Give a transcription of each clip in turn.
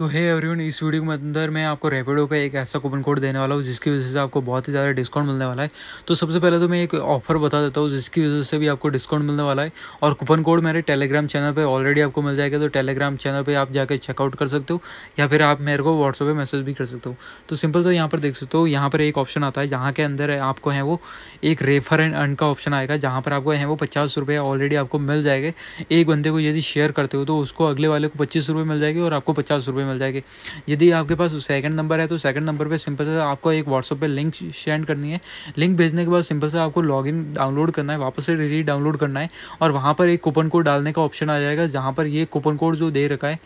तो hey everyone इस video के अंदर मैं आपको रेपिडो का एक ऐसा कूपन कोड देने वाला हूँ जिसकी वजह से आपको बहुत ही ज़्यादा डिस्काउंट मिलने वाला है तो सबसे पहले तो मैं एक ऑफर बता देता हूँ जिसकी वजह से भी आपको डिस्काउंट मिलने वाला है और कूपन कोड मेरे टेलीग्राम चैनल पर ऑलरेडी आपको मिल जाएगा तो टेलीग्राम चैनल पर आप जाकर चेकआउट कर सकते हो या फिर आप मेरे को व्हाट्सअप पर मैसेज भी कर सकते हो तो सिंपल तो यहाँ पर देख सकते हो यहाँ पर एक ऑप्शन आता है जहाँ के अंदर आपको है वो एक रेफर एंड अर्न का ऑप्शन आएगा जहाँ पर आपको है वो पचास रुपये ऑलरेडी आपको मिल जाएगा एक बंदे को यदि शेयर करते हो तो उसको अगले वाले को पच्चीस रुपये मिल जाएगी और आपको पचास रुपये मिल जाएगी यदि आपके पास सेकंड नंबर है तो सेकंड नंबर पे सिंपल से आपको एक व्हाट्सअप पे लिंक सेंड करनी है लिंक भेजने के बाद सिंपल से आपको लॉगिन डाउनलोड करना है वापस से री डाउनलोड करना है और वहाँ पर एक कूपन कोड डालने का ऑप्शन आ जाएगा जहाँ पर ये कूपन कोड जो दे रखा है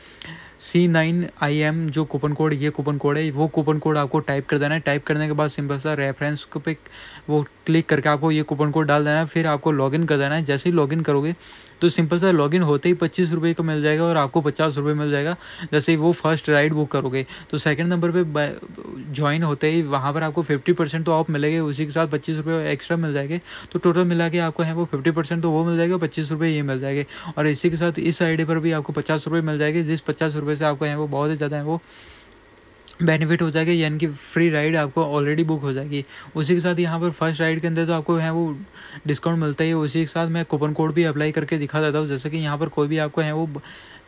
सी नाइन आई एम जो कूपन कोड ये कूपन कोड है वो कूपन कोड आपको टाइप कर देना है टाइप करने के बाद सिंपल सा रेफरेंस पे वो क्लिक करके आपको ये कूपन कोड डाल देना है फिर आपको लॉगिन कर देना है जैसे ही लॉगिन करोगे तो सिंपल सा लॉगिन होते ही पच्चीस रुपये का मिल जाएगा और आपको पचास रुपये मिल जाएगा जैसे ही वो फर्स्ट राइड बुक करोगे तो सेकंड नंबर पे ज्वाइन होते ही वहाँ पर आपको फिफ्टी परसेंट तो ऑफ मिलेगा उसी के साथ पच्चीस रुपये एक्स्ट्रा मिल जाएंगे तो टोटल मिला के आपको है वो फिफ्टी परसेंट तो वो मिल जाएगा पच्चीस रुपये ये मिल जाएंगे और इसी के साथ इस आई पर भी आपको पचास रुपये मिल जाएगी जिस पचास रुपये रुपये से आपको यहाँ पर बहुत ही ज़्यादा है वो बेनिफिट हो जाएगा यानी कि फ्री राइड आपको ऑलरेडी बुक हो जाएगी उसी के साथ यहाँ पर फर्स्ट राइड के अंदर तो आपको है वो डिस्काउंट मिलता ही है उसी के साथ मैं कूपन कोड भी अप्लाई करके दिखा देता हूँ जैसे कि यहाँ पर कोई भी आपको है वो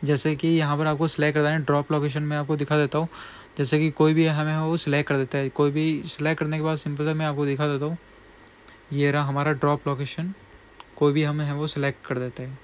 जैसे कि यहाँ पर आपको सिलेक्ट करता है ड्रॉप लोकेशन में आपको दिखा देता हूँ जैसे कि कोई भी हमें वो सिलेक्ट कर देता है कोई भी सिलेक्ट करने के बाद सिंपल से मैं आपको दिखा देता हूँ ये रहा हमारा ड्रॉप लोकेशन कोई भी हमें है वो सिलेक्ट कर देता है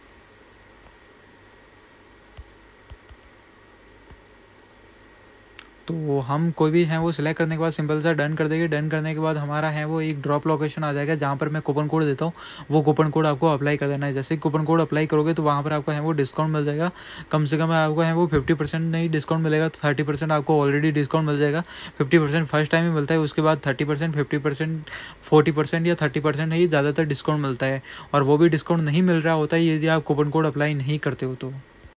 तो हम कोई भी हैं वो सिलेक्ट करने के बाद सिंपल सा डन कर देंगे डन करने के बाद हमारा है वो एक ड्रॉप लोकेशन आ जाएगा जहाँ पर मैं कूपन कोड देता हूँ वो कूपन कोड आपको अप्लाई कर देना है जैसे कूपन कोड अप्लाई करोगे तो वहाँ पर आपको है वो डिस्काउंट मिल जाएगा कम से कम आपको है वो फिफ्टी परसेंट नहीं डिस्काउंट मिलेगा तो थर्टी परसेंट आपको ऑलरेडी डिस्काउंट मिल जाएगा फिफ्टी परसेंट फर्स्ट टाइम ही मिलता है उसके बाद thirty percent fifty percent forty percent या थर्टी परसेंट ही ज़्यादातर डिस्काउंट मिलता है और वो भी डिस्काउंट नहीं मिल रहा होता है यदि आप कूपन कोड अप्लाई नहीं करते हो तो